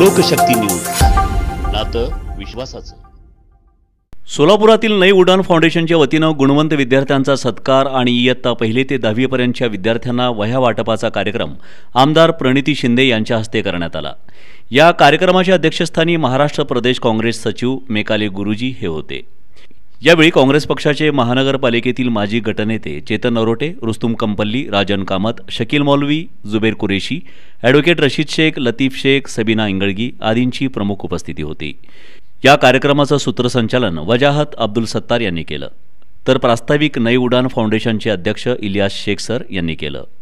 लोकशक्ती news नातं विश्वासाचं सोलापुरातील नई उडान फाउंडेशनच्या वतीनं गुणवंत विद्यार्थ्यांचा सत्कार आणि इयत्ता पहिले ते दहावीपर्यंतच्या विद्यार्थ्यांना वह्या वाटपाचा कार्यक्रम आमदार प्रणिती शिंदे यांच्या हस्ते करण्यात आला या कार्यक्रमाच्या अध्यक्षस्थानी महाराष्ट्र प्रदेश काँग्रेस सचिव मेकाले गुरुजी हे होते यावेळी काँग्रेस पक्षाचे महानगरपालिकेतील माजी गटनेते चेतन अरोटे रुस्तुम कंपल्ली राजन कामत शकील मौलवी जुबेर कुरेशी ॲडव्होकेट रशीद शेख लतीफ शेख सबीना इंगळगी आदींची प्रमुख उपस्थिती होती या कार्यक्रमाचं सूत्रसंचालन वजाहत अब्दुल सत्तार यांनी केलं तर प्रास्ताविक नई उडान फाउंडेशनचे अध्यक्ष इलियास शेख सर यांनी केलं